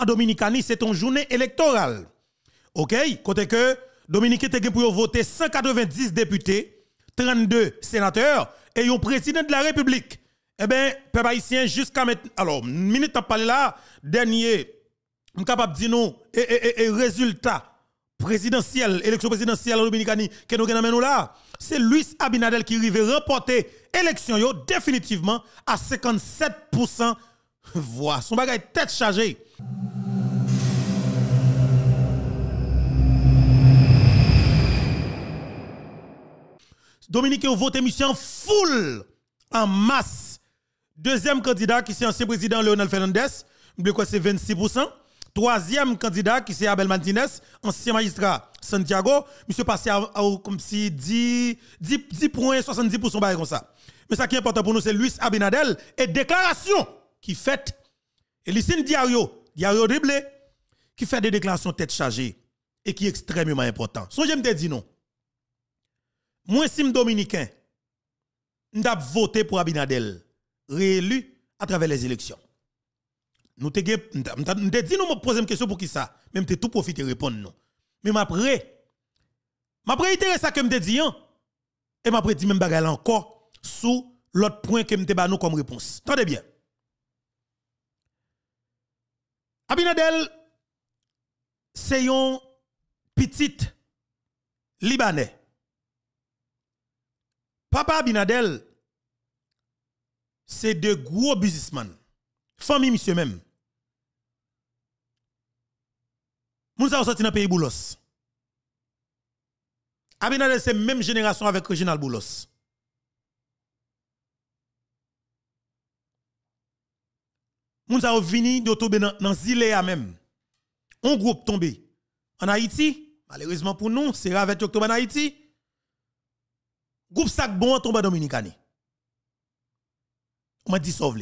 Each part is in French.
en Dominicanie, c'est une journée électorale. OK? Côté que Dominique était pour voter 190 députés, 32 sénateurs et un président de la République. Eh bien, peuple jusqu'à maintenant. Alors, minute à parler là, dernier, je capable de dire non, et, résultat présidentiel, élection présidentielle en Dominicanie, que nous là, c'est Luis Abinadel qui arrive remporter l'élection définitivement à 57% Voix, son bagage tête chargée. Dominique vous vote, monsieur en foule, en masse. Deuxième candidat qui c'est ancien président Leonel Fernandez, je quoi, c'est 26%. Troisième candidat qui c'est Abel Martinez, ancien magistrat Santiago, monsieur passé à, comme si 10, points, 70% comme ça. Mais ça qui est important pour nous, c'est Luis Abinadel et déclaration qui fait, Elisine Diario, Diario qui fait des déclarations tête chargée et qui est extrêmement important. Son j'aime te dire non. Moi, si dominicain, m'dap voté pour Abinadel, réélu à travers les élections. Nous te dit nous me poser une question pour qui ça, même te tout profiter répondre non. Mais après, m'après intérêt ça que me dit hein. et m'après dit même bagarre encore sous l'autre point que me te nous comme réponse. Tendez bien. Abinadel, c'est un petit Libanais. Papa Abinadel, c'est de gros businessman, Famille, monsieur même. Moussa, vous sorti dans le pays Boulos. Abinadel, c'est même génération avec Reginald Boulos. moun sa vini de tombe dans zile a même un groupe tombé en Haïti malheureusement pour nous c'est avec octobre en Haïti groupe est bon tombe dominicani on m'a dit sauve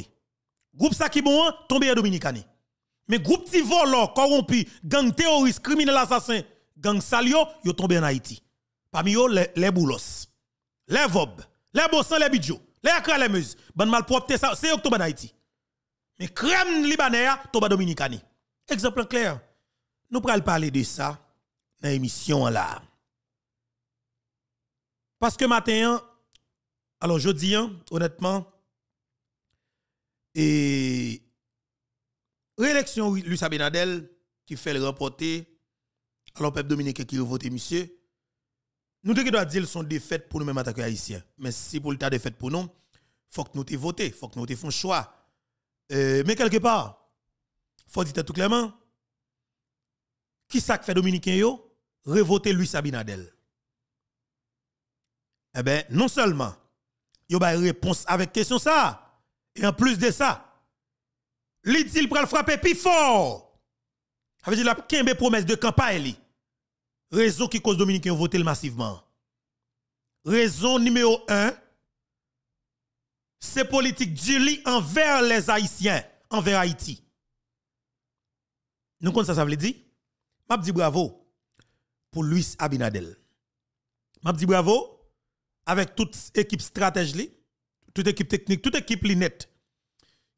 groupe sac qui bon tombe en dominicani mais groupe ti volo, corrompu gang terroriste criminel assassin gang salio yo tombe en Haïti parmi eux les, boulos les vob les bossan les bidjo les akra les meuse mal mal ça c'est octobre en Haïti mais crème libanais, tombe dominicani. Exemple clair. Nous parlons parler de ça dans l'émission là. Parce que matin, alors je dis, hein, honnêtement, et réélection Luis Abinadel qui fait le remporter, alors peuple dominicain qui vote monsieur, nous devons dire sont défaites pour nous-mêmes attaquer haïtiens. Mais si pour le tas défaite pour nous, il faut que nous te il faut que nous te un choix. Eh, mais quelque part, faut dire tout clairement, qui ça fait Dominique yo? Révoter Luis Abinadel. Eh bien, non seulement, yo une réponse avec question ça, et en plus de ça, il dit il pral frapper plus fort. Avec veut la kembe promesse de campagne li. Raison qui cause Dominicain voter massivement. Raison numéro 1, c'est politique du lit envers les Haïtiens, envers Haïti. Nous, ça, ça veut dire, m'a dit bravo pour Luis Abinadel. M'a dit bravo avec toute équipe stratégie, toute équipe technique, toute équipe linette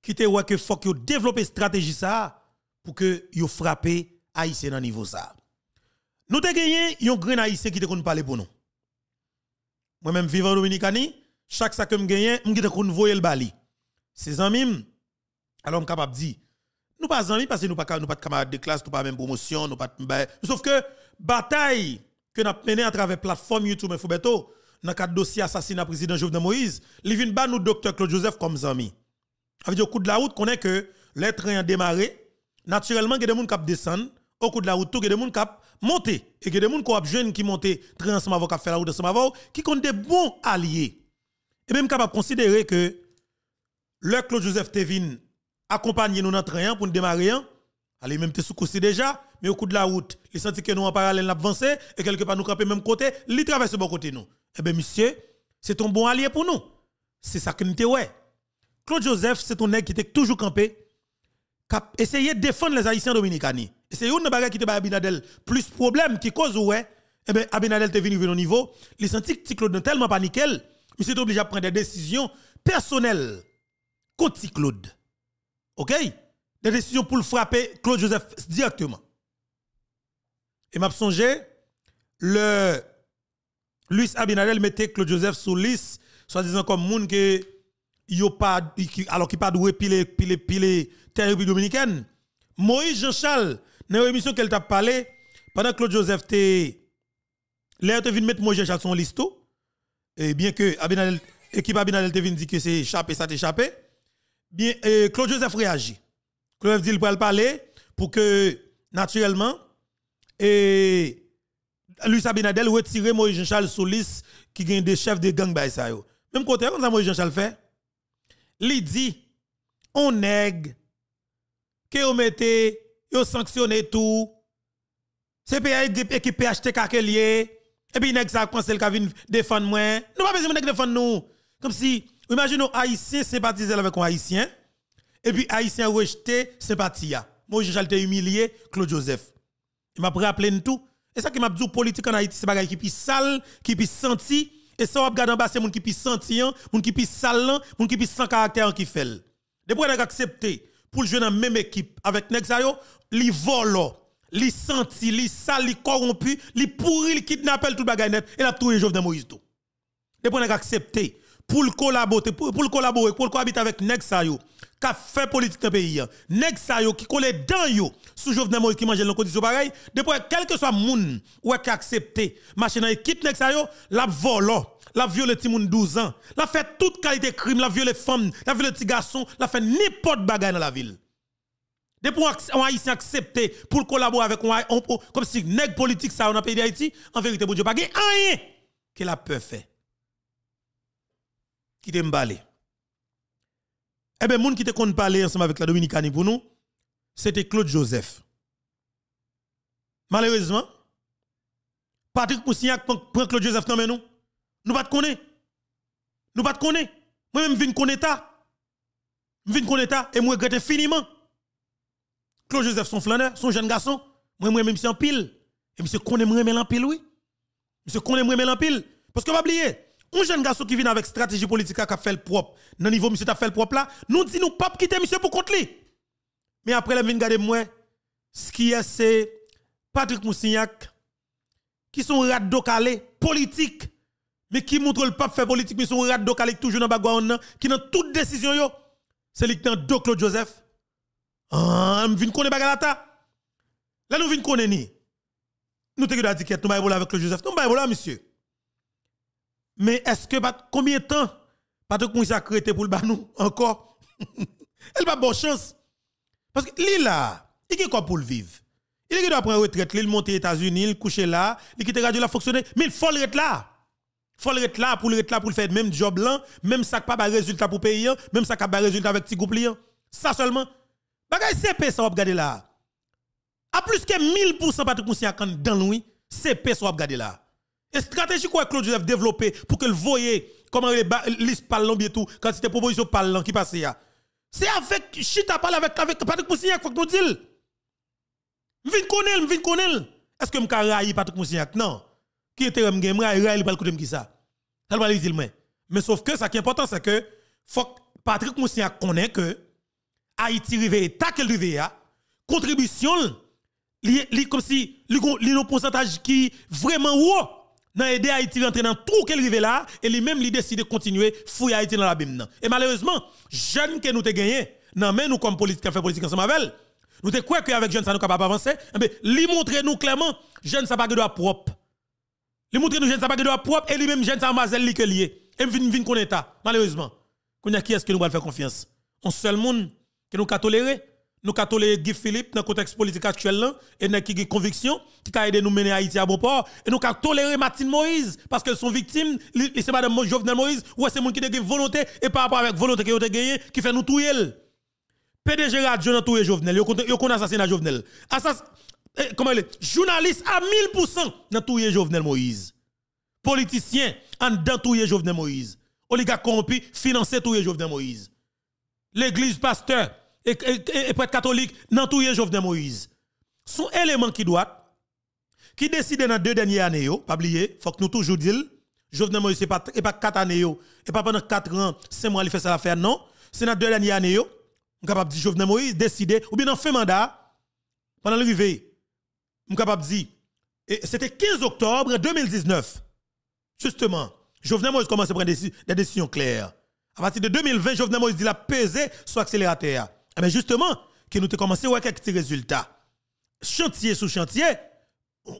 qui te voit que faut que développer stratégie ça pour que yo frappe haïtien dans niveau ça. Nous avons gagné un grand haïtien qui te connait parler pour nous. Moi même vivant en Dominicanie, chaque sac que je gagne, je vais voir le bali. Ces amis, alors je suis capable de dire, nous pas amis parce que nous pas nous pas de camarades de classe, nous pas même promotion, nous pas sauf que bataille que nous avons menée à travers plateforme YouTube dans le dossier assassinat président Jovenel Moïse, nous avons ba nous docteur Claude Joseph comme amis. Avec au coup de la route connaît que les trains ont démarré, naturellement il y a des gens qui descendent, au coup de la route il y a des gens qui montent et il y a des gens qui ont jeunes qui montent train la route ensemble qui ont des bons alliés. Et même capable de considérer que le Claude Joseph Tevin accompagnait nous dans train pour nous démarrer, hein. allez même te sous déjà, mais au coup de la route, il sentit que nous en parallèle avancé et quelque part nous camper même côté, il traverse bon côté nous. Eh bien, monsieur, c'est ton bon allié pour nous. C'est ça que nous te ouais. Claude Joseph, c'est ton nègre qui était toujours campé, qui a essayé de défendre les Haïtiens dominicani. Et c'est une bagarre qui te Abinadel plus problème qui cause ouais. Eh bien, Abinadel te venu au niveau, il sentit que Claude n'est tellement paniqué il s'est obligé de prendre des décisions personnelles contre Claude. OK Des décisions pour frapper Claude Joseph directement. Et m'a songé le Luis Abinadel mettait Claude Joseph sous liste soit disant comme moun que yo pas alors qui pas doué pile pile pile terre dominicaine. Moïse Jean-Charles dans l'émission qu'elle t'a parlé pendant Claude Joseph était là te venir mettre Moïse Jean-Charles son tout et bien que Abinadel, équipe Abinadel te dit que c'est échappé, ça t'échappé, bien, et Claude Joseph réagit. Claude Joseph dit qu'il peut parler pour que, naturellement, et Luis Abinadel retire Moïse Jean-Charles Soulis qui gagne des chefs de gang by ça. Même côté, comme ça Moïse Jean-Charles fait, il dit, on nègre, que vous mettez, vous sanctionnez tout, c'est équipe PHTK qui est lié, e. Et puis, nèg ça pensé le défendre moi. Nous pas besoin de défendre nous. Comme si, imaginez, imaginons haïtien sympathisent avec un haïtien et puis haïtien rejeté sympathie. Moi j'ai été humilié Claude Joseph. Il m'a rappelé tout. Et ça qui m'a dit politique en Haïti c'est bagaille qui puis sale, qui est senti et ça on regarde en bas c'est qui puis senti, qui est sale, hein, qui est hein, sans caractère hein, qui fait. Depuis qu'on a accepté pour jouer dans la même équipe avec Nexayo Il volent li senti, li sale, li corrompu, li pourri, li kidnappé tout bagay net et l'a les Jovenel Moïse tout. Et pour accepté pour le collaborer, pour le collaborer, pour le cohabiter avec Nexayo, qui yo, qui fait politique dans pays Nexayo qui colle dans yo sous Jovenel Moïse qui mange dans condition pareil, depuis quel que soit moun ou qui accepté, marcher dans équipe Nexayo sa yo, l'a volé la viole ti moun 12 ans, la fait toute qualité crime, la viole femme, la viole petit garçon, la fait n'importe bagay dans la ville de pour un haïtien accepter pour collaborer avec un comme si nèg politique ça dans pays d'Haïti, en vérité bon Dieu pas rien que la peur fait. Qui t'aime parler. Eh bien, moun qui te compte parler ensemble avec la Dominicani pour nous, c'était Claude Joseph. Malheureusement, Patrick Moussignac prend Claude Joseph dans mais nous. Nous pas te Nous pas te connaître. Moi même viens connaître ça. Je viens connaître et je regrette finiment. Claude Joseph son flâneur, son jeune garçon. Moi, moi, même si en pile. Et monsieur qu'on aimerait mais en pile, oui. Monsieur qu'on aimerait en pile. Parce que, pas oublier, un jeune garçon qui vient avec stratégie politique qui a fait le propre, dans le niveau monsieur t'a fait le propre là, nous dit nous pas quitter monsieur pour contre lui. Mais après, la vient garder moi, ce qui est, c'est Patrick Moussignac, qui sont raddo calé politique, mais qui montre le pape fait politique, mais sont qui est toujours dans le qui dans toute décision, c'est le de Claude Joseph. Ah, on vient connaître bagalata. Là nous vin connaître ni. Nous te dit que nous baïbola avec le Joseph. Nous baïbola monsieur. Mais est-ce que combien de temps Patrick Moussa créé pour le banou encore Elle pas bonne chance. Parce que lui là, il est quoi pour le vivre Il doit prendre retraite, il monte aux États-Unis, il couche là, il quitte radio, la a fonctionné. Mais il faut le être là. Il faut le là pour le rester là pour le faire même job là, même ça pas de résultat pour payer, même ça pas de résultat avec petit groupes. Ça seulement, Bagay CP ça va regarder là. A plus que 1000% Patrick Moussia quand dans lui, CP ça va regarder là. Et stratégie quoi Claude Joseph développée pour que le voye comment les listes parlant bien tout quand c'était proposition parlant qui passe là. C'est avec chita parle avec avec Patrick Moussia faut que nous dit. M'vin connaître, m'vin connaître. Est-ce que m'ka railler Patrick Moussia Non. Qui était m'gain m'railler railler pas le côté ça. Ça va les dire mais mais sauf que ça qui est important c'est que faut Patrick Moussia connaît que Haïti rive, état qu'elle rive, hein, contribution li comme si li un pourcentage qui vraiment haut dans aider Haïti rentrer dans tout qu'elle rive là et lui même li décide de continuer fouiller Haïti dans la l'abîme et malheureusement jeune que nous te gagné non mais nous comme politique fait politique ensemble avec nous te que avec jeune ça nous capable avancer mais eh lui montrer nous clairement jeune ça pas de propre li montrer nous jeune ça pas de propre et lui même jeune ça mazel li que lié et vinn vin connaît malheureusement qu'on a qui est-ce que nous va faire confiance on seul monde que nous tolérer. Nous avons toléré Guy Philippe dans le contexte politique actuel et a qui conviction qui a aidé nous mener Haïti à bon port. Et nous avons toléré Martine Moïse parce qu'elles sont victimes. C'est Madame Jovenel Moïse ou c'est monde qui a volonté et par rapport avec volonté qui a gagné qui fait nous tuer PDG Radio n'a tué Jovenel. il a assassiné Jovenel. Assass... Eh, est Journaliste à 1000% n'a tué Jovenel Moïse. Politicien en dans tué Jovenel Moïse. Oligarque corrompu financé tué Jovenel Moïse. L'église pasteur et, et, être prêtre catholique dans tout Jovenel Moïse. Son élément qui doit, qui décide dans deux dernières années, pas oublier, faut que nous toujours disions, Jovenel Moïse, n'est pas, quatre années, et pas pendant quatre ans, cinq mois, il fait ça faire. non. C'est dans deux dernières années, on capable de dire Jovenel Moïse, décide ou bien en fait mandat, pendant le l'arrivée, on capable de dire, c'était 15 octobre 2019, justement, Jovenel Moïse commence à prendre des, décisions claires. À partir de 2020, Jovenel Moïse dit la pesée sur l'accélérateur. Eh bien, justement, que nous avons commencé à voir quelques résultats. Chantier sous chantier,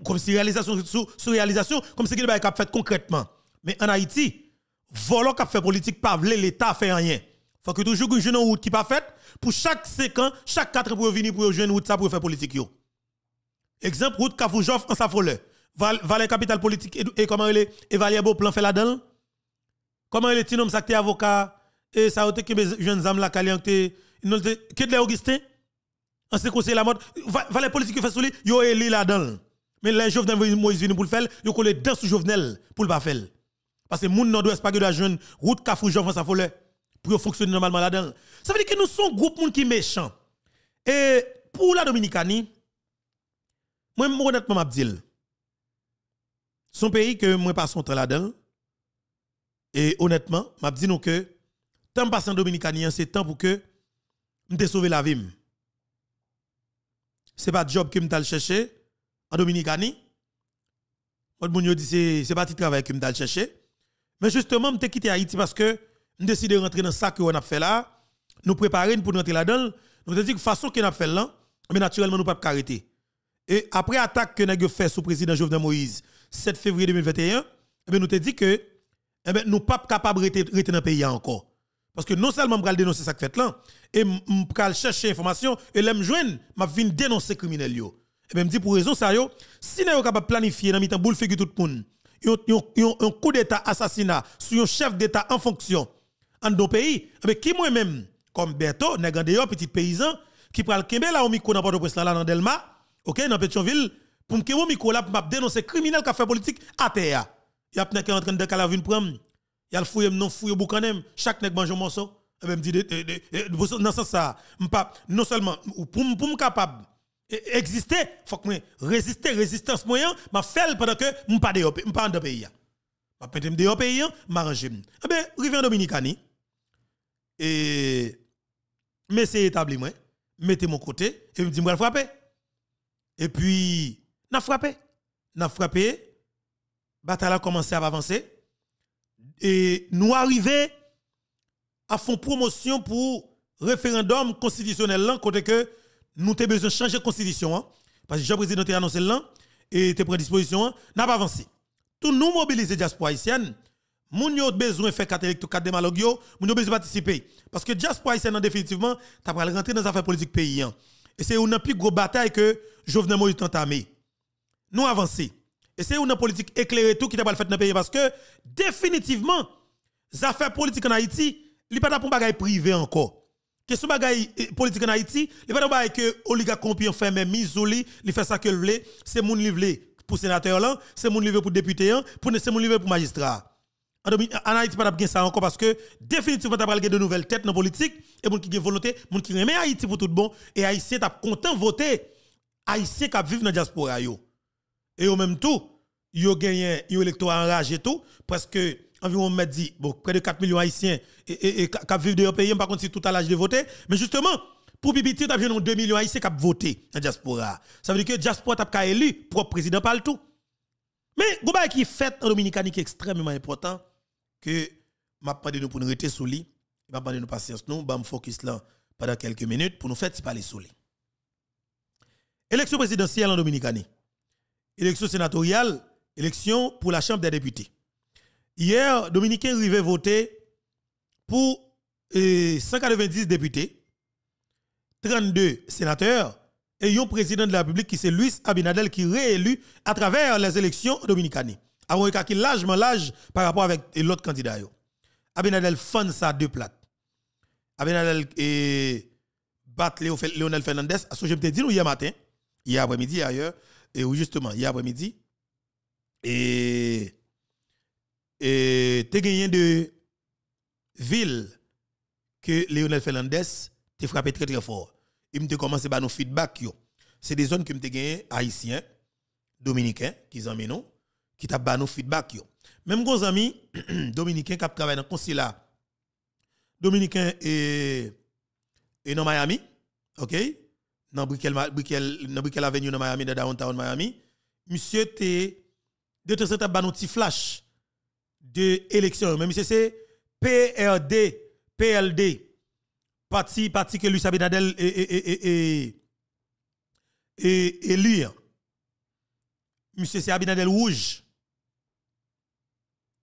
comme si réalisation sous, réalisation, comme si quelque a fait concrètement. Mais en Haïti, volant qui fait politique, pas l'État fait rien. Faut que toujours une jeune route qui pas faite pour chaque 5 ans, chaque 4 pour venir pour une route ça pour faire politique yo. Exemple route Kafoujof en Safole. Val, capital politique et, comment il est et plan fait là-dedans. Comment il est fait ça avocat et ça a été que jeunes hommes la le Augustin, qu'on sait la mode, va les politiques qui font ça ils là-dedans. Mais les qui Moïse pour le faire, ils ont les dans sous pour le pas faire. Parce que les gens nord-ouest pas de la jeune route Kafou Jovenel ça pour fonctionner normalement là-dedans. Ça veut dire que nous sommes un groupe qui est méchant. Et pour la Dominicanie, moi, honnêtement, dis Son pays que moi passe son temps là-dedans. Et honnêtement, m'a dit tant que, tant en Dominicanie c'est temps pour que m'te sauvé la vie. Ce n'est pas job que m'ta chercher en Dominicani. Moi n'est dit c'est c'est pas un travail que m'ta cherché. Mais justement m'te quitté Haïti parce que m'te décidé de rentrer dans ce que on a fait là, nous préparer pour rentrer là-dedans. Nous dit que que façon que a fait là, mais naturellement nous pas arrêter. Et après l'attaque que nous fait sous président Jovenel Moïse 7 février 2021, eh nous avons dit que eh ben, nous pas capable de rester dans le pays encore. Parce que non seulement nous dénoncer ce que fait là, et m'pral chercher information et l'aime joindre m'a vinn dénoncer criminel yo et ben dit pour raison ça yo si n'est capable planifier dans mitan boule figure tout le monde un coup d'état assassinat sur un chef d'état en fonction en don pays mais eh ben, qui moi même comme Berto nèg un petit paysan qui pral kembe la au micro dans Port-au-Prince là dans Delma OK dans Pétionville pour me kembe micro là pour dénoncer criminel qui fait politique à terre y a qui en train de calavine prendre y a le fouille non fouille boucanem chaque nèg mange un morceau même eh ben, dit eh, eh, dans ça non seulement pour pour capable e, exister faut que je résister résistance moyen je fais pendant que je pas suis pas dans pays je suis pas deux pays hein, m'arrange je ben en dominicani et mais suis établi moi mettez mon côté et me dit moi frapper et puis n'a frappé n'a frappé bataille a commencé à avancer et nous arrivons à fond promotion pour référendum constitutionnel là, côté que nous avons besoin de changer la constitution. Hein. parce que le président a annoncé là, et prêt prend disposition, Nous hein. n'a pas avancé. Tout nous mobiliser diaspora haïtienne, Nous avons besoin de faire 4 électeurs, 4 démalogues, moun yo besoin participer. Parce que diaspora haïtienne, définitivement, t'as pas rentrer dans les affaires politiques pays. Hein. Et c'est une plus grosse bataille que Jovenel Moïse entamé. Nous avancer. Et c'est une politique éclairée tout qui t'a pas fait dans le pays. Parce que, définitivement, les affaires politiques en Haïti, li pas pour bagay privé encore. Ce Question bagay eh, politique en Haïti, li pas bagay que oligarque ont fait même ils li fait ça que veut, c'est moun li veut pour sénateur là, c'est moun li veut pour député pour c'est moun li veut pour magistrat. En Haïti pas d'abgain ça encore parce que définitivement t'as pas de nouvelles têtes dans la politique et moun qui gen volonté, moun qui remet Haïti pour tout bon et haïtien t'as content voter haïtien qui vivent dans la diaspora Et au même tout, yo gagné yo électorat et tout parce que environ m'a dit bon près de 4 millions haïtiens et, qui vivent dans pays, par contre c'est tout à l'âge de voter, mais justement pour Bibiti, tu as 2 millions haïtiens qui ont voté dans la diaspora. Ça veut dire que la diaspora été élu propre président par le tout. Mais le bah, qui fait en Dominicanie qui est extrêmement important que m'a pas de nous pour nous rester sous lit, m'a pas de nous patience nous, bam focus là pendant quelques minutes pour nous faire parler sous lit. Élection présidentielle en Dominicanie. Élection sénatoriale, élection pour la Chambre des députés. Hier, Dominicain Rivet voté pour 190 euh, députés, 32 sénateurs et un président de la République qui c'est Luis Abinadel qui réélu à travers les élections dominicaines. Avant qu'il largement large par rapport avec l'autre candidat. Abinadel fonde sa deux plates. Abinadel euh, bat Léonel Fernandez. Ce que je me dit hier matin, hier après-midi ailleurs, et justement hier après-midi. Et et tu gagné de ville que Lionel Fernandez t'a frappé très très fort. Il m'a commencé par nos feedback C'est des zones que m'a gagné haïtiens, dominicains qui ont nous qui t'a ba nos feedback Même gros amis dominicains qui travaillent dans le consulat dominicain et et dans Miami, OK Dans Brickell dans Brickell Avenue dans Miami dans downtown Miami, monsieur t'es de temps en petits flash de l'élection. Mais monsieur, c'est PRD, PLD, parti, parti que Luis Abinadel est élu. Monsieur c'est Abinadel rouge.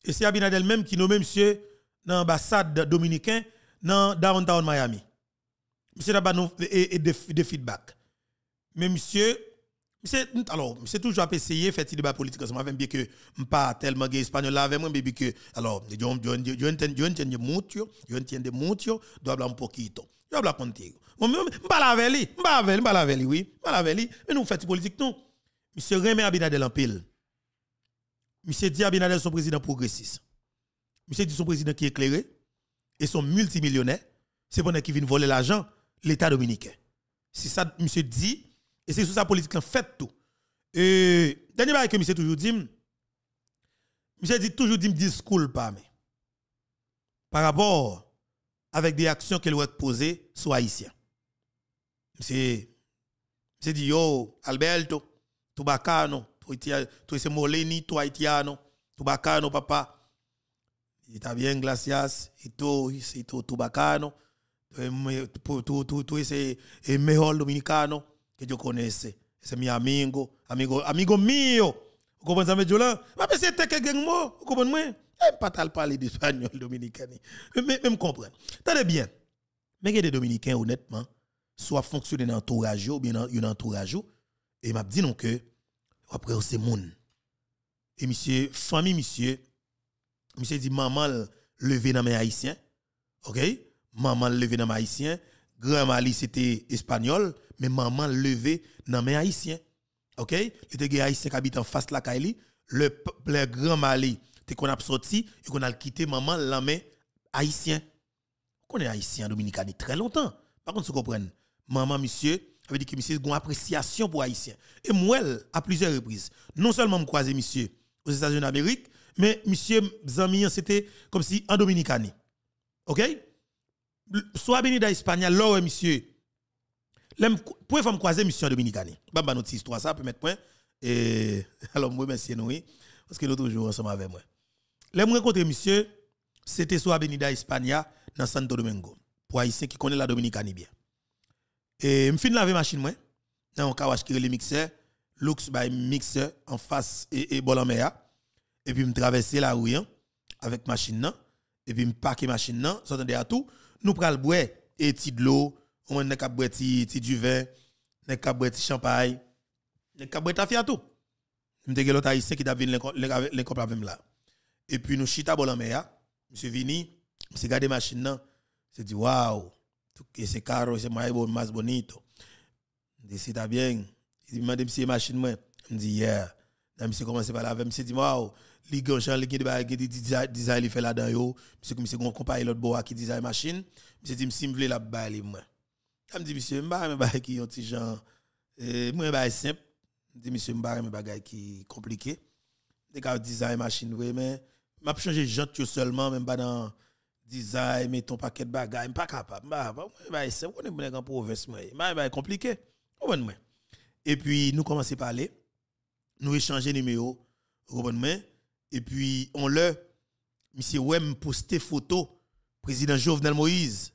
Et c'est Abinadel même qui nomme monsieur dans l'ambassade dominicaine dans downtown Miami. Monsieur n'a pas de feedback. Mais monsieur, c'est alors, c'est toujours à essayer faire des débats politiques ensemble avec bien que pas tellement gay espagnol là avec moi mais que alors, je entends je entends de monture, je entends de monture, dois hablar un poquito. Je hablar contigo. Moi même pas la avec lui, pas avec, pas avec lui, oui, pas avec lui, mais nous fait politique non. Monsieur Rémy Abinader en pile. Monsieur dit Abinadel son président progressiste. Monsieur dit son président qui est éclairé et son multimillionnaire, c'est pendant qu'il vient voler l'argent l'État dominicain. C'est ça monsieur dit et c'est sous sa politique là fait tout. Et dernier bail que monsieur toujours dit, monsieur dit toujours dit discours pas mais par rapport avec des actions qu'elle doit poser sur haïtien. Monsieur c'est dit yo Alberto, tu bacano, tu c'est Moleni, toi haïtiano, tu bacano papa. Il t'a bien glacias, et toi c'est toi bacano. Tu tu tu tu c'est meilleur dominicano que Dieu connaisse. C'est mi amigo, amigo, amigo mio. Vous comprenez ça, mais là? Mais c'est quelques gang mots, vous comprenez eh, moi? parle pas parler d'espagnol dominicain. Même comprendre. Tenez bien. Mais a des dominicains honnêtement, soit fonctionnent dans l'entourage... ou bien dans l'entourage... entourage et m'a dit que après c'est monde... Et monsieur famille monsieur monsieur dit maman levé dans mes haïtiens. OK? Maman levé dans mes haïtiens, grand Mali c'était espagnol mais maman levé dans mes haïtiens. OK? Il était haïtien qui habitent en face de la Kaili, le peuple grand Mali, t'es qu'on a sorti et qu'on a quitté maman la main haïtien. On est haïtien dominicani très longtemps. Par contre, vous comprenez. Maman monsieur, avait dit que monsieur a une appréciation pour haïtien. Et moi à plusieurs reprises, non seulement me croiser monsieur aux États-Unis d'Amérique, mais monsieur Zamien, c'était comme si en dominicani. OK? Soit béni d'Espagne, alors, monsieur pour me croiser Monsieur dominicane. Bamba notre histoire ça peut mettre point et alors moi remercie nous parce que l'autre jour ensemble avec moi. Les rencontré monsieur c'était sur Avenida Hispania dans Santo Domingo pour haïtiens qui connaît la Dominicani bien. Et me finis laver machine moi dans kawash qui le mixeur Lux by mixeur en face et, et bol et puis me traverser la rue hein, avec machine hein. et puis me parquer machine nan hein. s'entendait à tout nous le boire et de l'eau on ne ka boire ti ti du vin ne ka ti champagne ne ka boire ta fiato m'te gelo ta haïtien qui t'a vinn les copes avec là et puis nous chita bol en mer monsieur vini monsieur garder machine là c'est dit waouh et c'est caro c'est mais bon mas bonito dit c'est bien il m'a dit Monsieur machine moi me dit yeah là monsieur commence par là avec monsieur dit waouh li gars jan li gen de design il fait là dedans yo monsieur comme monsieur gon compagnie l'autre bois qui design machine monsieur dit me si m'vle la balle moi je me dis, monsieur, je ne sais qui ont petit genre. Moi, je simple. Je dis, monsieur, je ne sais pas qui compliqué. Je dis, design machine, oui, mais je vais changer de seulement, même pas dans design, mais ton paquet de bagages. Je ne suis pas capable. Je ne sais pas, je ne suis province. Je ne compliqué. Et puis, nous commençons à parler. Nous échanger numéro. Et puis, on leur, monsieur, ouais, me poster photo, président Jovenel Moïse.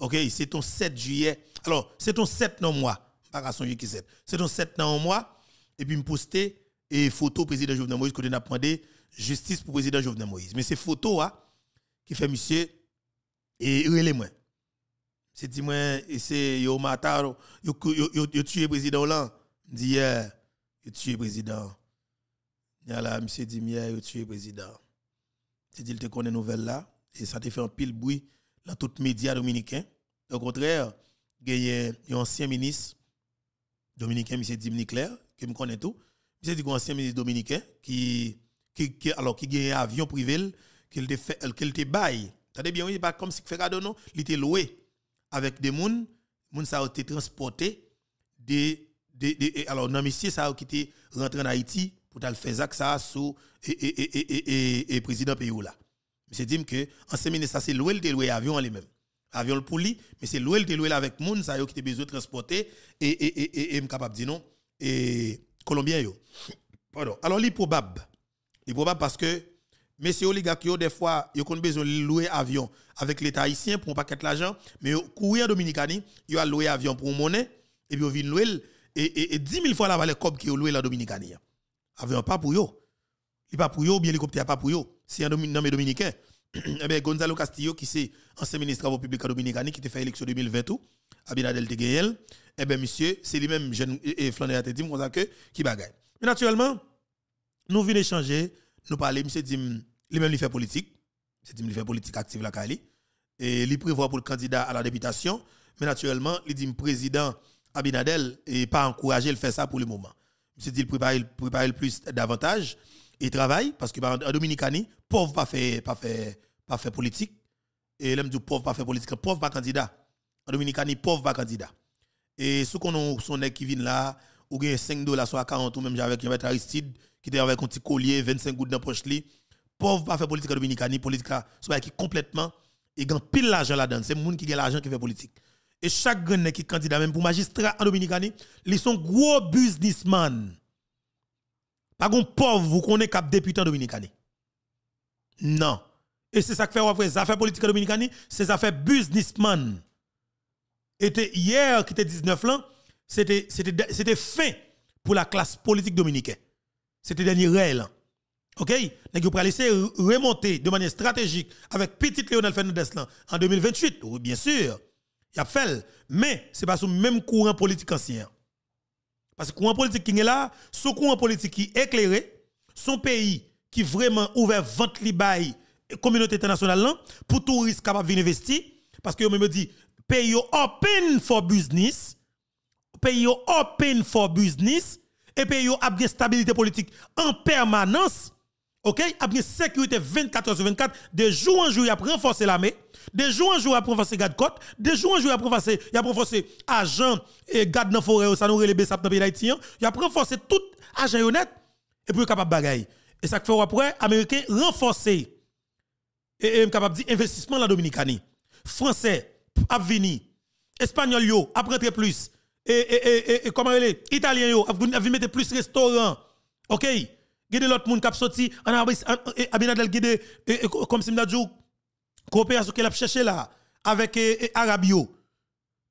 OK, c'est ton 7 juillet. Alors, c'est ton 7 non mois. Pas qui C'est ton 7 non mois. Et puis, me poster et photo président Jovenel Moïse, que n'a demandé justice pour président Jovenel Moïse. Mais c'est photo hein, qui fait monsieur et relé moi. C'est dit moi, c'est yo matar, yo, yo, yo, tué président Hollande. Dit hier, yo tué président. Là, monsieur dit hier, yo tué président. C'est dit, il te connaît nouvelle là. Et ça te fait un pile bruit dans les média dominicains. Au contraire, il y a un ancien ministre dominicain, M. Dimni Claire, qui me connaît tout. a dit ancien ministre dominicain qui, qui, qui, alors, qui a un avion privé qu'il te fait, qu'il te baille. bien, oui, pas comme si fait cadeau, non, il était loué avec des gens, gens ça ont été transportés. alors, non, monsieur, ça a été rentré en Haïti pour faire ça, sous et, et, président pays c'est dit que ancien ministre c'est loué le loué avion lui-même. Avion le pour lui, mais c'est qui le loué avec moun ça qui était besoin de transporter et et et et, et capable dire non et colombien yo. Alors li probable. Li probable parce que messieurs oligarques yo des fois yo ont besoin de louer avion avec l'état haïtien pour paquet l'argent, mais courir en Dominicani, yo a loué avion pour monnaie et puis yo vinn louer et, et, et 10 000 fois la valeur cob qui yo loué la Dominicani. Hein. Avion pas pour yo. Il pas pour yo, bien hélicoptère pas pour yo c'est un nommé dominicain. eh bien, Gonzalo Castillo, qui c'est ancien ministre de la République dominicaine, qui a fait l'élection 2020, Abinadel Teguel, eh bien, monsieur, c'est lui-même, jeune et Flandre dit, qui bagaille. Mais naturellement, nous venons échanger, nous parler, monsieur dit, lui-même, il fait politique. C'est il fait politique active la Cali. Et il prévoit pour le candidat à la députation. Mais naturellement, il dit, président Abinadel, et pas encouragé, il fait ça pour le moment. Monsieur dit, il prépare, il plus davantage et travaille, parce que bah, en Dominicanie, pauvre pas fait, pas pas politique. Et l'homme du pauvre pas fait politique, pauvre pas candidat. En Dominicanie, pauvre pas candidat. Et ce qu'on a, son qui vient là, ou gagne 5 dollars soit 40 ou même avec Aristide, qui était avec un petit collier, 25 gouttes dans poche li. Pauvre pas fait politique en Dominicanie, politique soit qui complètement, et gagne pile l'argent là-dedans. C'est le monde qui gagne l'argent qui fait politique. Et chaque grand qui candidat, même pour magistrat en Dominicanie, ils sont gros businessmen. Pas contre, pauvre, vous connaissez cap député en Dominicanie. Non. Et c'est ça que fait les affaires politiques dominicaines, c'est affaires businessman. Et hier, qui était 19 ans, c'était fin pour la classe politique dominicaine. C'était dernier réel. OK Nous pouvez laisser remonter de manière stratégique avec petit Léonel Fernandez en 2028. bien sûr. Il y a fait. Mais ce n'est pas sous même courant politique ancien. Parce que le courant politique qui est là, ce courant politique qui est son pays qui vraiment ouvert vente li et communauté internationale pour pour touristes capable venir investir parce que me dit pays open for business pays open for business et pays a stabilité politique en permanence OK a bien sécurité 24 heures sur 24 de jour en jour il a renforcer l'armée de jour en jour il a renforcer garde côte de jour en jour il a renforcé renforcer agent et garde dans forêt ça nous relève ça dans pays d'Haïti hein? il a renforcer tout agent honnête et puis capable bagaille et ça fait après, Américains renforcé. Et, et capable de dire investissement la Dominicanie. Français, a venir Espagnol, yo, a rentrer plus. Et, et, et, comment elle est Italien, yo, a mettre plus restaurant. OK Gede l'autre monde qui sorti, Abinadel gide comme si m'dadjou, coopération qu'elle a cherché là, avec Arabio.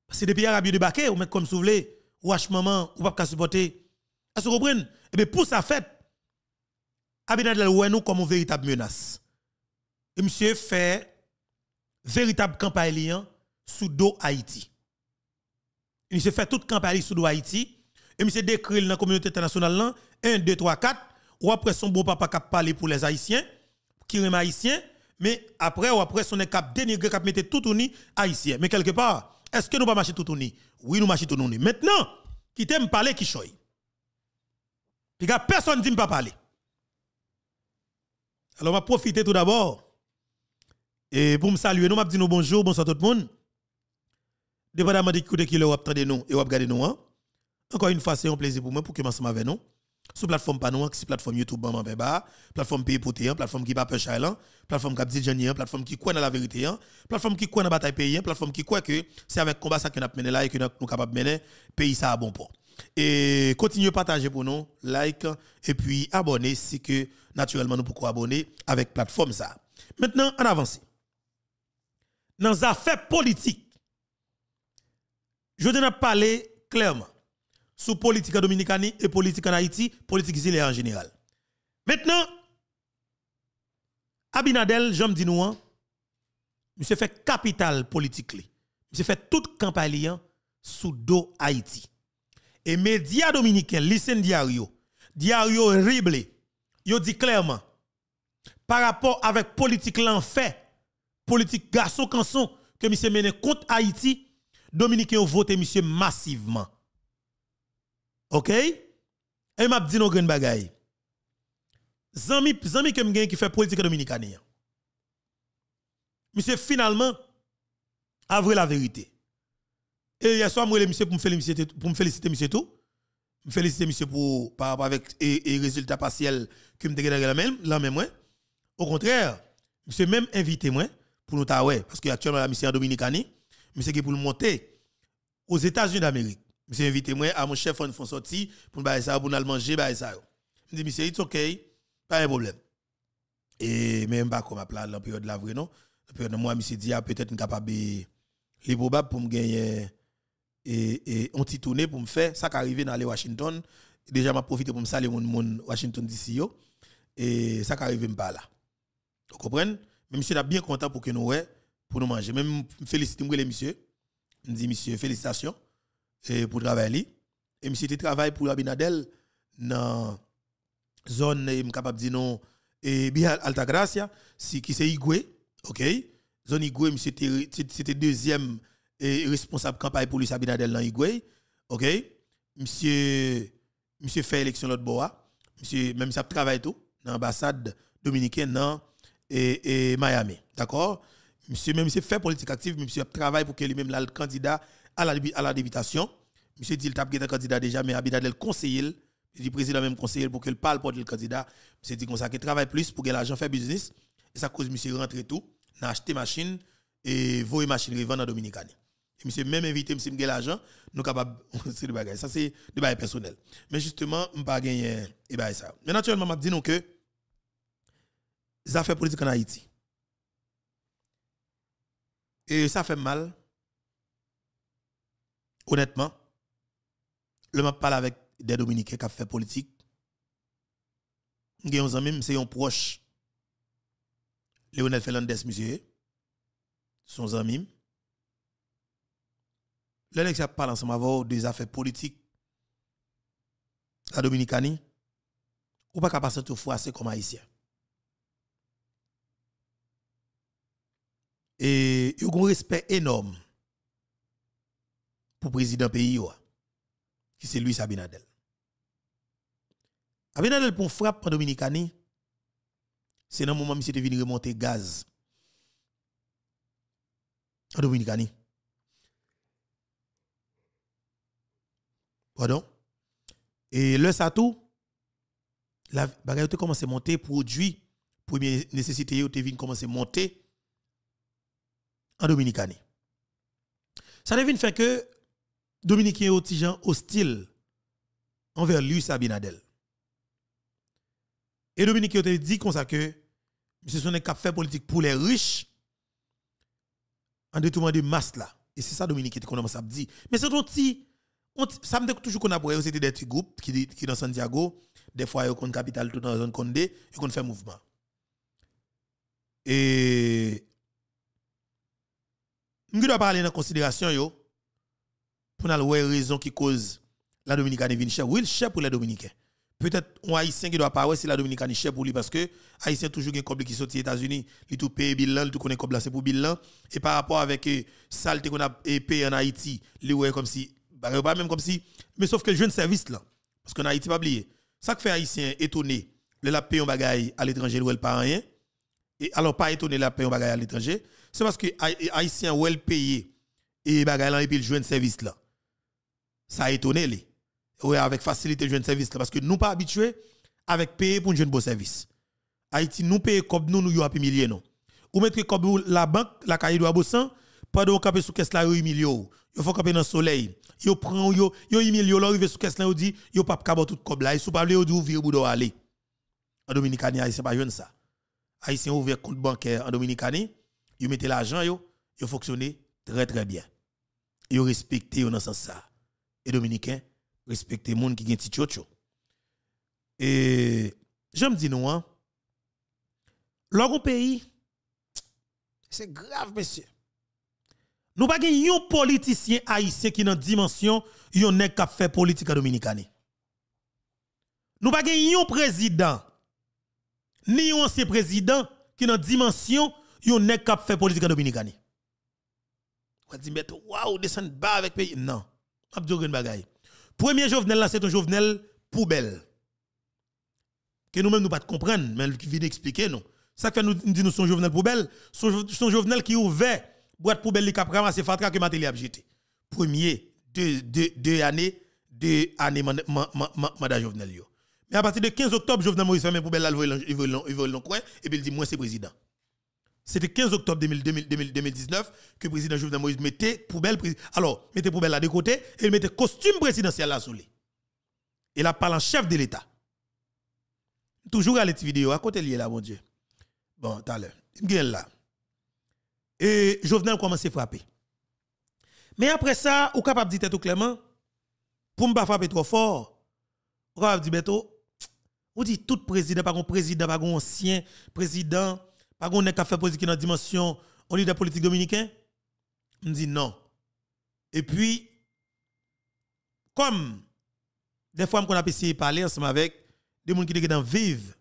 C'est depuis Arabio débarqué, ou mettre comme vous voulez, ou H maman, ou pas supporter. Est-ce que vous Et eh bien, pour ça fait, Abinadel l'a nous comme une véritable menace. Et monsieur fait véritable campagne sous dos Haïti. Et monsieur fait toute campagne sous dos Haïti. Et monsieur décrit dans la communauté internationale 1, 2, 3, 4. Ou après son bon papa qui a pour les Haïtiens, qui est Haïtien. Mais après, ou après son cap dénigré, cap mettre tout uni Haïtien. Mais quelque part, est-ce que nous pas marcher tout uni? Oui, nous marchons tout uni. Maintenant, qui t'aime parler, qui choye. Puis personne ne dit pas parler. Alors, on va profiter tout d'abord et pour me saluer. Nous, m'a dit nous bonjour, bonsoir tout le monde. Dépendamment de qui vous de nous et vous regardez nous. Hein? Encore une fois, c'est un plaisir pour moi pour que vous avec nous. Sur la plateforme Panou, qui plateforme YouTube, Maman plateforme Pays pour plateforme qui Pape la plateforme qui dit la plateforme qui croit dans la vérité, plateforme qui croit dans la bataille pays, plateforme qui croit que c'est avec combat ça que nous avons mené là et que nous sommes capables de mener pays ça à bon port. Et continuez à partager pour nous, like, et puis abonnez. si que naturellement nous pouvons abonner avec plateforme ça. Maintenant, en avance. Dans les affaires politiques, je vais parler clairement sur la politique dominicaine et politique en Haïti, politique en général. Maintenant, Abinadel, j'aime dis nous, hein, monsieur fait capital politique. Monsieur fait toute campagne hein, sous dos Haïti. Et médias dominicains, l'Isen diario, diario horrible, yo dit clairement, par rapport avec politique l'enfer, politique garçon canson que monsieur mené contre Haïti, dominicains ont voté monsieur massivement. OK Et m'a dit nos grand bagaille Zami zami que m'gagne qui fait politique dominicaine. Monsieur finalement avre la vérité. Et hier soir, moi, le monsieur pour me féliciter, pour me féliciter, monsieur tout. Me féliciter, monsieur, pour, par rapport avec et, résultats partiels partiel que me dégage la même, la même, Au contraire, monsieur même invité, moi, pour nous taouer, parce qu'actuellement, la mission dominicani, monsieur qui pour le monter aux États-Unis d'Amérique. Monsieur invité, moi, à mon chef, on font sortir pour nous ça, pour nous manger, bah, ça. Je dis, monsieur, it's ok, pas de problème. Et même pas comme appelé la période de la vraie, non? La période de moi, monsieur dit, ah, peut-être, capable, les probable pour me gagner et, on t'y tourné pour me faire ça qui arrivé dans les Washington. Déjà, m'a profité pour me saluer mon, mon Washington d'ici. Et ça qui arrivé me pas là. Vous comprenez? mais monsieur je bien content pour que nous, pour nous manger. Même félicite les messieurs. Je dis, monsieur, félicitations et pour travailler. Et monsieur, tu travailles pour Abinadel dans la zone, je capable de dire non, et bien Alta Gracia, si, qui c'est Igwe, ok? Zone Igwe, monsieur, c'était deuxième et responsable campagne police Abinadel dans Igwe, OK Monsieur monsieur fait élection l'autre bois, monsieur même ça travaille tout dans l'ambassade dominicaine dans et, Miami, d'accord Monsieur même fait politique active, monsieur travaille pour que lui-même là le candidat à la à la dévitation. Monsieur dit il tape un candidat déjà mais Abinadel conseiller il dit président même conseiller pour qu'il parle pour le candidat. Monsieur dit comme qu'il travaille plus pour que l'argent fait business et ça cause monsieur rentrer tout, n'a acheté machine et voyer machine revendre en Dominicaine. Et monsieur, même invité, monsieur de l'argent, nous capable c'est des bagage. Ça c'est du bagage personnel. Mais justement, peux pas gagner et eh ben ça. Mais naturellement, je dis que les affaires politiques en Haïti. Et ça fait mal. Honnêtement, le m'a parle avec des Dominicains qui ont fait politique. Nous avons même c'est un proche. Léonel Fernandez, monsieur. Son ami. L'élection parle ensemble des affaires politiques. à Dominicani ou pas capable de faire comme haïtien. Et il y a un respect énorme pour le président pays, qui c'est lui Abinadel. Abinadel, pour frapper à Dominicani, c'est dans le moment où il est venu remonter gaz à Dominicani. Et le satou, la bagaille a commencé à monter, produit, première nécessité, ont commencé à monter en Dominicanie. Ça devine fait que Dominique est hostile envers lui, Sabinadel. Et Dominique a dit comme ça que c'est son des fait politique pour les riches en détournant de masse là. Et c'est ça Dominique qui commence à dire. Mais c'est un petit ça me dit toujours qu'on a pour c'était des petits groupes qui, qui dans Santiago, des fois, ils ont capital tout dans la zone Condé, ils ont fait mouvement. Et. Je dois parler dans considération yo, pour nous voir raison qui cause la Dominicaine vient cher. Oui, cher pour les Dominicains. Peut-être un Haïtien qui doit parler, si la Dominicaine cher pour lui parce que Haïtien toujours un coble qui sort aux États-Unis, ont tout paye bilan, ont tout connaît là c'est pour bilan. Et par rapport avec ça, eh, qu'on a eh, payé en Haïti, ils voit comme si bah, euh, bah, même comme si. Mais sauf que jeune service là, parce qu'on Haïti pas oublié. Ça que fait Haïtien étonné, le la paye un bagaille à l'étranger, ou elle pas rien. Et alors, pas étonné la paye en bagaille à l'étranger, c'est parce que Haïtien ou elle paye et bagaille là, et puis le jeune service là. Ça a étonné les. Oui, avec facilité jeune service là, parce que nous pas habitués avec payer pour un jeune beau service. Haïti, nous paye comme nous, nous y a milliers non. Ou mettre comme la banque, la caille de Abossan, pendant qu'on caper sous caisse la rue million, il faut caper dans le soleil, yo prend yo yo email yo sur sous ils là yo dit yo pas capable tout comme là, sous pas yo dit ouvrir vous aller. En Dominicanie, haïtien pas jeune ça. Haïtien ouvert compte bancaire en Dominicanie, yo mettez l'argent yo, yo très très bien. Yo respecté yo dans sens ça. Et Dominicains les gens qui gen petit chocho. Et j'aime dire non hein. L'autre pays c'est grave monsieur. Nous pas un politicien haïtien qui dans dimension yon nek k'ap fait politique dominicaine. Nous pas un président ni un ancien président qui dans dimension yon nek k'ap fait politique dominicaine. On dit mais waouh descend bas avec pays non. M'a dit une bagaille. Premier Jovenel c'est un Jovenel poubelle. Que nous-mêmes nous pas comprendre mais qui vient expliquer nous. Ça fait nous dit nous son Jovenel poubelle, son, son Jovenel qui ouvert boîte poubelle li cap c'est fatra que matéli a jeté. Premier, deux, deux, deux années, deux années mandat man, Mais à partir de 15 octobre, Jovenel Moïse ferme poubelle là, il veut et puis il dit, moi c'est président. C'était 15 octobre 2019 que le président Jovenel Moïse mettait poubelle, alors, mettait poubelle là de côté, et il mettait costume présidentiel là sous lui. Et là, parle en chef de l'État. Toujours à cette vidéo, à côté lié là, mon Dieu. Bon, tout à l'heure. là et venais commence à frapper. Mais après ça, ou capable de dire tout clairement, pour ne pas frapper trop fort, ou capable de dire, ou dit tout président, pas un président, pas un ancien président, pas un n'est a politique dans la dimension, on leader politique dominicain, on dit non. Et puis, comme des fois qu'on a essayé parler ensemble avec des gens qui étaient dans vive,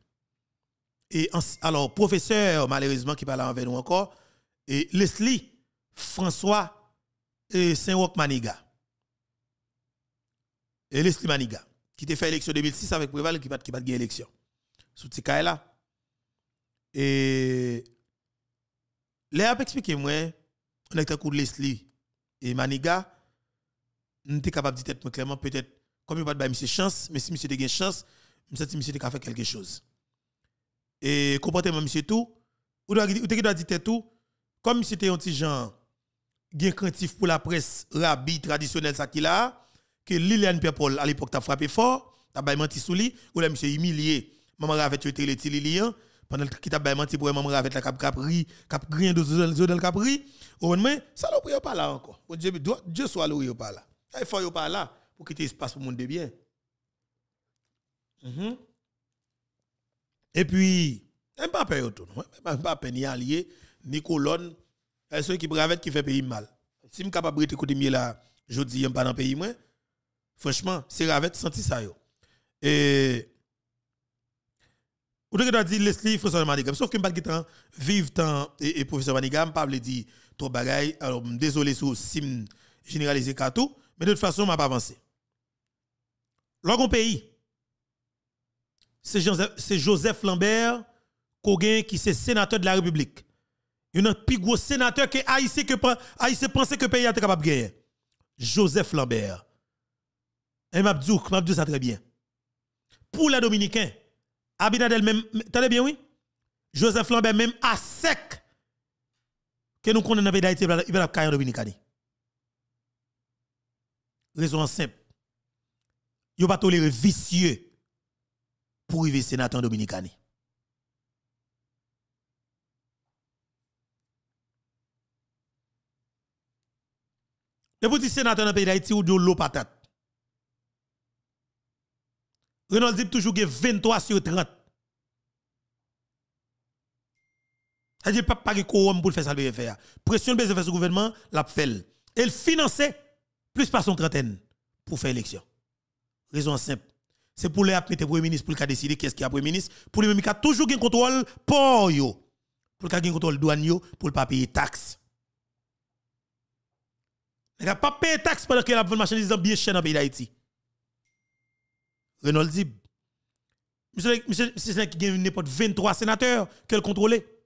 et alors professeur malheureusement qui parle avec nous encore, et Leslie François et Saint-Roch Maniga. Et Leslie Maniga, qui a fait élection 2006 avec Préval, qui qui pas gagné élection. Sous ce cas-là. Et. Léa, expliquer moi on a coup de Leslie et Maniga, on était capable de dire clairement, peut-être, comme il n'y a pas de chance, mais si monsieur a chance, je me monsieur a fait quelque chose. Et comportement, monsieur, tout, ou dois dire tout, comme c'était un petit genre gain cantif pour la presse rabi traditionnelle ça qui là que Liliane Pierre-Paul à l'époque t'a frappé fort t'a bay menti sous lui ou là monsieur humilié maman avait tu le petit Lilian pendant qu'il t'a bay menti pour maman avait la cap capri cap de zone capri au moins ça l'opri pas là encore Dieu Dieu soit loué pas là il faut pas là pour quitter espace pour monde de bien mhm. et puis Mbappé retourne Mbappé ni allié ni colonne, ceux qui bravette qui fait pays mal. Si je suis capable de côté mieux là, je dis pas dans pays moi. Franchement, c'est ravette senti ça yo. Et vous les dit Leslie François Manigam sauf que pas temps vivre tant et, professeur Manigam pas dit dire trop bagaille. Alors désolé sur sim généraliser tout, mais de toute façon m'a pas avancé. L'autre pays c'est Joseph, Lambert qui est sénateur de la République. Il y a un plus gros sénateur a Haïti que le pensait que pays était capable de gagner. Joseph Lambert. Et Mabdou, Mabdou ça très bien. Pour les Dominicains, Abinadel même, t'as bien oui? Joseph Lambert même à sec que nous connaissons dans d'Haïti, il va la en Dominicani. Raison simple. Il va pas tolérer vicieux pour les sénateur dominicani. Depuis sénateur dans le pays d'Haïti ou de l'eau patate. Renault dit toujours que 23 sur 30. C'est-à-dire pas de courant pour faire ça le faire. Pression de faire ce gouvernement l'a fait. Elle finançait plus par son trentaine pour faire l'élection. Raison simple. C'est pour les appeler premier ministre pour le décider qu'est-ce qui est premier ministre pour lui même a toujours un contrôle pour yo. Pour le cas contrôle douane pour le pas payer taxes. Il n'a pas payé taxe pendant qu'il a vendu marchandise bien cher dans le pays d'Haïti. Renault Zib, Monsieur, monsieur, monsieur qui gagne n'importe 23 sénateurs qu'elle contrôlait contrôler.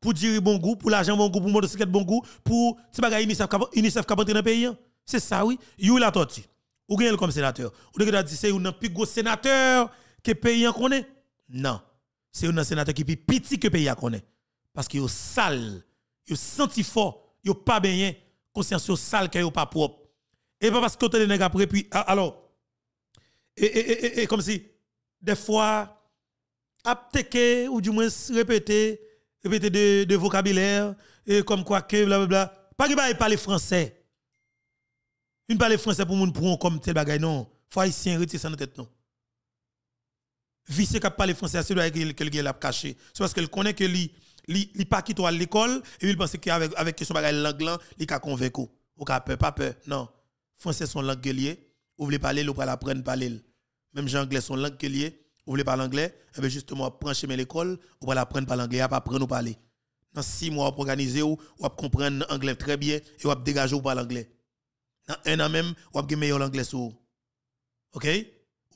Pour dire bon goût, pour l'argent bon goût, pour motocyclette bon goût, pour ces bagages UNICEF qui dans le pays. Hein. C'est ça, oui. You la tortue. Ou gagne comme sénateur. Ou dit que c'est un plus gros sénateur que le pays connaît. Non. C'est un sénateur qui est plus petit que le pays connaît. Parce qu'il est sale, il est senti fort, il pas bien conscience sale qui n'est pas propre. Et pas parce que des nègres après, puis, alors, et, et, et, comme si, des fois, apteke ou du moins répéter, répéter de, de vocabulaire, et comme quoi que, bla blablabla. Pas que parler français. Une parler français pour moun prend comme tel bagay, non. Faut haïtien retirer ça dans tête, non. Vice qui parle français, c'est là qu'il caché. C'est parce qu'elle connaît que lui, il pas quitté l'école et il pense qu'avec avec question bagage l'anglais, il a convaincu. Ou qu'a peur pas peur. Non. Français sont langue guerrier, ou voulez parler, ou pas apprendre parler. Même j'anglais sont langue Vous voulez parler l'anglais, et eh bien justement prend chez l'école, ou pas apprendre par l'anglais, pas apprendre ou parler. Dans six mois, vous organisez ou, ou comprendre l'anglais très bien et vous dégager ou pas l'anglais. Dans un an même, vous avez meilleur l'anglais OK?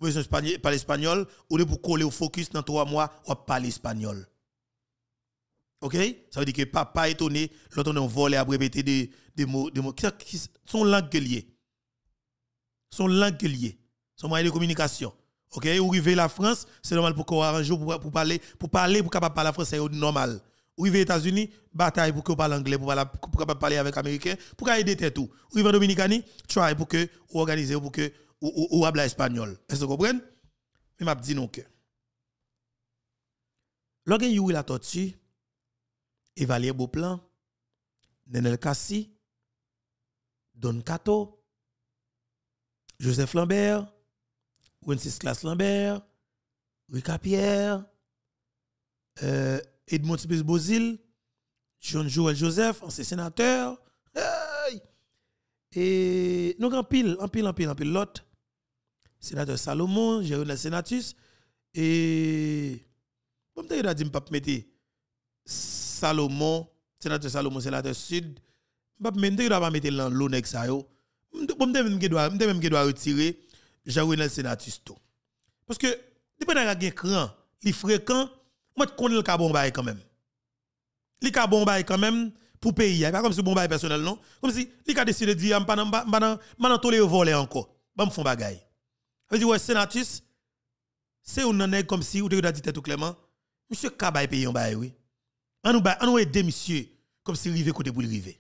Ou besoin parler espagnol, ou vous pour coller au focus dans trois mois, ou parler espagnol. OK Ça veut dire que papa est étonné, l'autre on volé à répéter des des mots des mots qui, sont langue liées. sont langue liées. sont moyens de communication. OK, ou arriver la France, c'est normal pour qu'on arrange pour, pour parler pour parler pour capable parler français normal. Ou aux États-Unis, bataille pour qu'on parle anglais, pour qu'on parle avec Américains, pour qu'on aider tout. Ou aux Dominicani, try pour que ou organiser pour que ou, ou, espagnol. Est-ce que vous comprenez Mais m'a dit non que. Lorsque avez la tortue Evalier Beauplan, Nenel Kassi, Don Cato, Joseph Lambert, Wenceslas Lambert, Rika Pierre, euh, Edmond Bozil, John Joel Joseph, ancien sénateur, et nous en pile, en pile, en pile, en pile, l'autre, sénateur Salomon, Jérôme Sénatus, et, comme tu as dit, je Salomon, sénateur Salomon, sénateur Sud, je ne dois pas mettre dans l'eau avec ça. Je ne même doit retirer Jean-Renal Sénatisto. Parce que, depuis que cran, les fréquents, moi, je connais le cas bon quand même. Le cas bon quand même pour payer. Pas comme si bon bail personnel, non. Comme si il cas décidé de dire, je ne vais tolérer voler encore. Je me fais bagaille. Je dis, ouais, sénatus, c'est un comme si, ou tu as dit tout clairement, monsieur Cabay paye un bail, oui. On nous on nous aide monsieur comme si rivé côté pour river.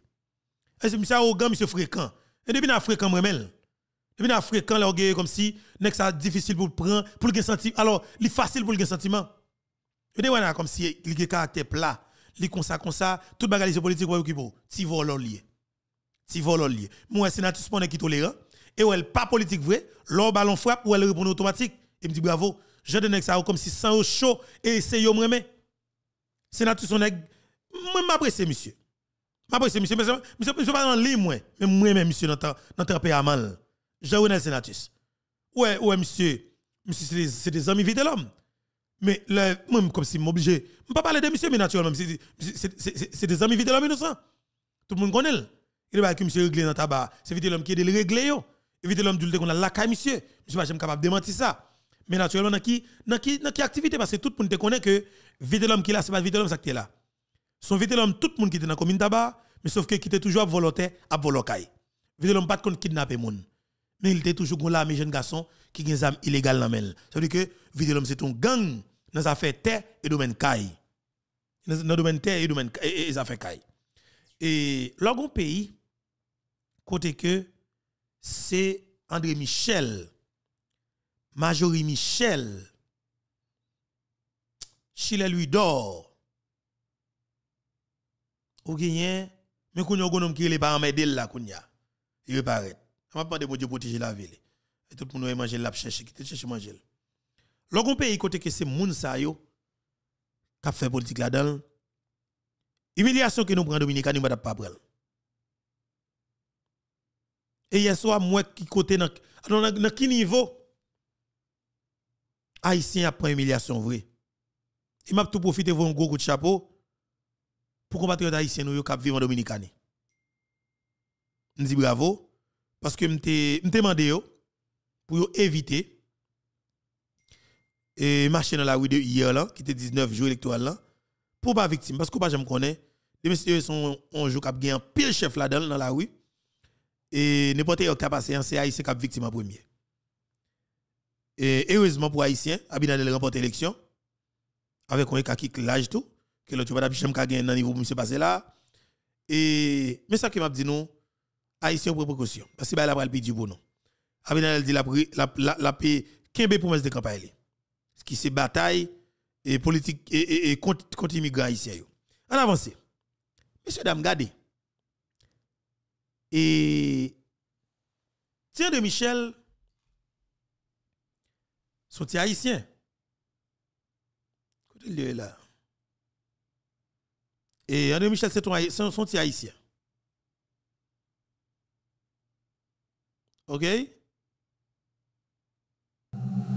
Et ce monsieur arrogant monsieur fréquent et depuis na fréquent remel. Depuis na fréquent là comme si nek ça difficile pour prendre pour le sentiment alors il facile pour le sentiment. Et de comme si il caractère plat, il comme ça comme ça tout bagage politique pour occuper. Ti volo lié. Ti vous lié. Moi sénateur sponsor qui tolérant et ou elle pas politique vrai, leur ballon frappe ou elle répond automatique et me dit bravo. Je donne ça comme si sans chaud et c'est me remet on son nèg moi m'apprécie monsieur m'apprécie monsieur monsieur monsieur pas en ligne moi mais moi même monsieur dans dans mal. jean rené Sénatus ouais ouais monsieur monsieur c'est des amis vite de l'homme mais moi, comme si m'obligé, je ne pas parler de monsieur, mais naturellement, c'est des amis vite de l'homme innocent. Tout le monde connaît. Il va que monsieur régler dans le tabac. C'est vite l'homme qui est de le régler. Vite l'homme dit qu'on a la caille, monsieur. Monsieur, je suis pas capable de démentir ça. Mais naturellement, dans qui, activité, parce que tout le monde connaît que vite l'homme qui là, n'est pas vite l'homme qui est là. Son vite l'homme, tout le monde qui est dans la commune d'abord, mais sauf que qui était toujours à volontaire, à volokai. Vite l'homme pas de kidnapper monde. Mais il était toujours là, mes jeunes garçons, qui ont des armes illégales dans la Ça veut dire que vite c'est un gang dans les affaires terre et domaine kai. Dans le domaine terre et domaine et affaires kai. Et l'autre pays, côté que c'est André Michel, Majorie Michel, Chile lui d'or, ou gagne, mais qu'on y ki le homme qui est par là, qu'on y Il reparaît. On va pas de Dieu protéger la ville. Et tout le monde mange la chercher, qui te cherche manger. L'on pays côté que c'est moun sa yo, qui fait politique là-dedans, humiliation que nous prenons Dominique, nous ne pas prendre. Et hier soir, moi qui côté, dans quel niveau, Haïtien après humiliation vraie. Il m'a tout profité pour un gros coup de chapeau pour combattre les Haïtiens qui vivent en Dominique. Je dis bravo parce que je demande pour éviter et marcher dans la rue de hier là, qui était 19 jours électoral là, pour pas victime. Parce que pas je me connais, les messieurs sont un jour qui un pile chef là dans la rue et n'importe qui a passé un hein, c'est cap victime en premier. Et heureusement pour Haïtiens, Abinadel remporte l'élection. Avec un écart qui l'âge tout. Que l'autre pas a gagné dans le niveau où se passe là. Et, mais ça qui m'a dit non, Haïtiens pris précaution. Parce que c'est bah, la a pris du bon Abinadel dit la, la, la, la paix, qu'est-ce promesse de campagne? Ce qui c'est bataille et politique et, et, contre, l'immigration. immigrants haïtiens. En avance. Messieurs, dames, regardez. Et, tiens de Michel, Sonti haisyen. Kou de lye la? E ane Michel, sonti haisyen. Ok? Ok?